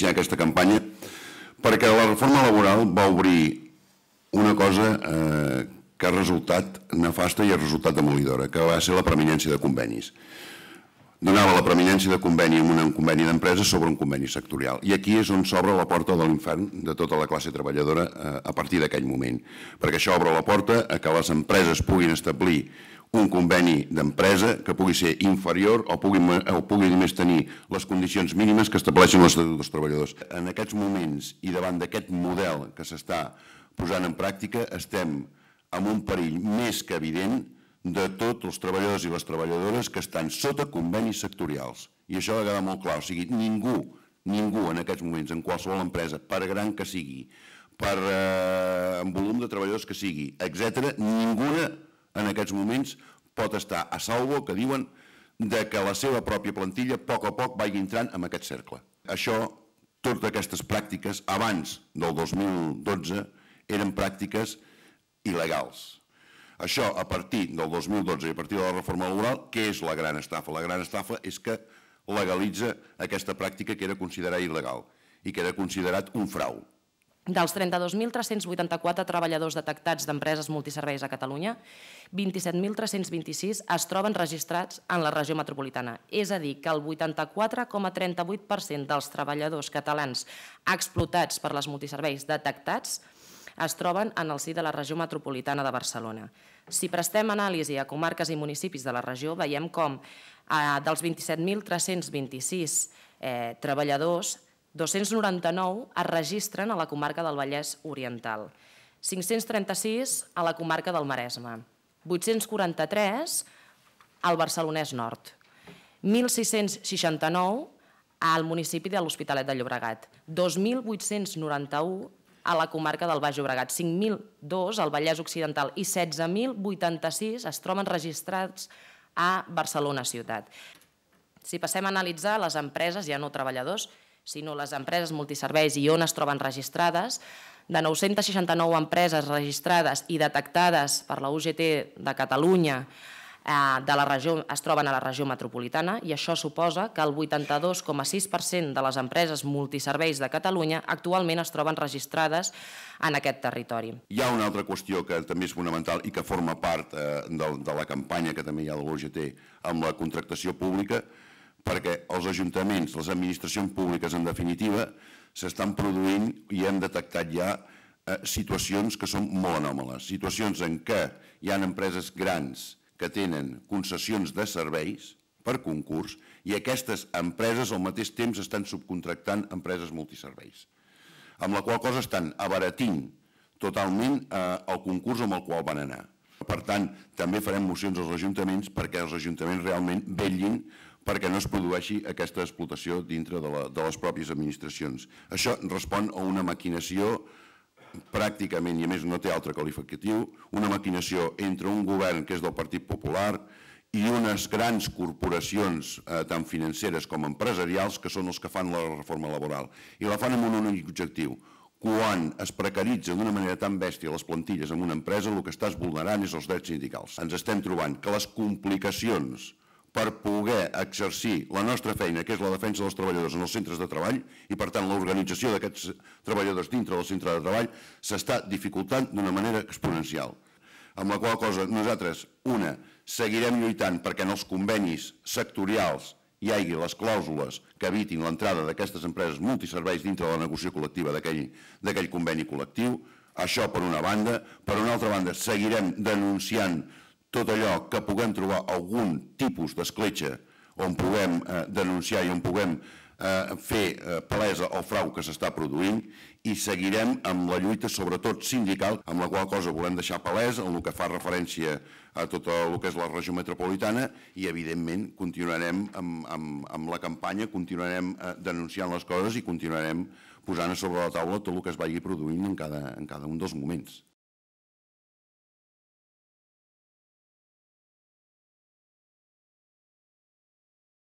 iniciar aquesta campanya perquè la reforma laboral va obrir una cosa eh, que ha resultat nefasta i ha resultat demolidora, que va ser la preeminència de convenis. Donava la preeminència de conveni en un conveni d'empresa sobre un conveni sectorial. I aquí és on s'obre la porta de l'infern de tota la classe treballadora eh, a partir d'aquell moment. Perquè això obre la porta a que les empreses puguin establir un conveni d'empresa que pugui ser inferior o pugui, o pugui només tenir les condicions mínimes que estableixen l'Estatut dels Treballadors. En aquests moments i davant d'aquest model que s'està posant en pràctica, estem amb un perill més que evident de tots els treballadors i les treballadores que estan sota convenis sectorials. I això ha quedar molt clar. O sigui, ningú, ningú en aquests moments, en qualsevol empresa, per gran que sigui, per eh, en volum de treballadors que sigui, etc., ninguna en aquests moments pot estar a salvo, que diuen de que la seva pròpia plantilla a poc a poc vagi entrant en aquest cercle. Això, totes aquestes pràctiques, abans del 2012, eren pràctiques il·legals. Això, a partir del 2012 i a partir de la reforma laboral, què és la gran estafa? La gran estafa és que legalitza aquesta pràctica que era considerada il·legal i que era considerat un frau. Dels 32.384 treballadors detectats d'empreses multiserveis a Catalunya, 27.326 es troben registrats en la regió metropolitana. És a dir, que el 84,38% dels treballadors catalans explotats per les multiserveis detectats es troben en el si de la regió metropolitana de Barcelona. Si prestem anàlisi a comarques i municipis de la regió, veiem com eh, dels 27.326 eh, treballadors 299 es registren a la comarca del Vallès Oriental, 536 a la comarca del Maresme, 843 al Barcelonès Nord, 1.669 al municipi de l'Hospitalet de Llobregat, 2.891 a la comarca del Baix Llobregat, 5.002 al Vallès Occidental i 16.086 es troben registrats a Barcelona ciutat. Si passem a analitzar les empreses, ja no treballadors, sinó les empreses multiserveis i on es troben registrades, de 969 empreses registrades i detectades per la UGT de Catalunya eh, de la regió, es troben a la regió metropolitana i això suposa que el 82,6% de les empreses multiserveis de Catalunya actualment es troben registrades en aquest territori. Hi ha una altra qüestió que també és fonamental i que forma part eh, de, de la campanya que també hi ha de l'UGT amb la contractació pública, perquè els ajuntaments, les administracions públiques en definitiva, s'estan produint i hem detectat ja eh, situacions que són molt anòmales, situacions en què hi ha empreses grans que tenen concessions de serveis per concurs i aquestes empreses al mateix temps estan subcontractant empreses multiserveis, amb la qual cosa estan abaratint totalment eh, el concurs amb el qual van anar. Per tant, també farem mocions als ajuntaments perquè els ajuntaments realment vellin perquè no es produeixi aquesta explotació dintre de, la, de les pròpies administracions. Això respon a una maquinació pràcticament, i a més no té altre qualificatiu, una maquinació entre un govern que és del Partit Popular i unes grans corporacions, eh, tant financeres com empresarials, que són els que fan la reforma laboral. I la fan amb un únic objectiu. Quan es precaritza d'una manera tan bèstia les plantilles en una empresa, el que estàs vulnerant és els drets sindicals. Ens estem trobant que les complicacions per poder exercir la nostra feina, que és la defensa dels treballadors en els centres de treball, i per tant l'organització d'aquests treballadors dintre del centre de treball s'està dificultant d'una manera exponencial. Amb la qual cosa nosaltres, una, seguirem lluitant perquè en els convenis sectorials hi hagi les clàusules que evitin l'entrada d'aquestes empreses multiserveis dintre de la negociació col·lectiva d'aquell conveni col·lectiu, això per una banda. Per una altra banda, seguirem denunciant tot allò que puguem trobar algun tipus d'escletxa on puguem eh, denunciar i on puguem eh, fer eh, palesa el frau que s'està produint i seguirem amb la lluita, sobretot sindical, amb la qual cosa volem deixar palesa en el que fa referència a tot el que és la regió metropolitana i, evidentment, continuarem amb, amb, amb la campanya, continuarem denunciant les coses i continuarem posant sobre la taula tot el que es vagi produint en cada, en cada un dels moments.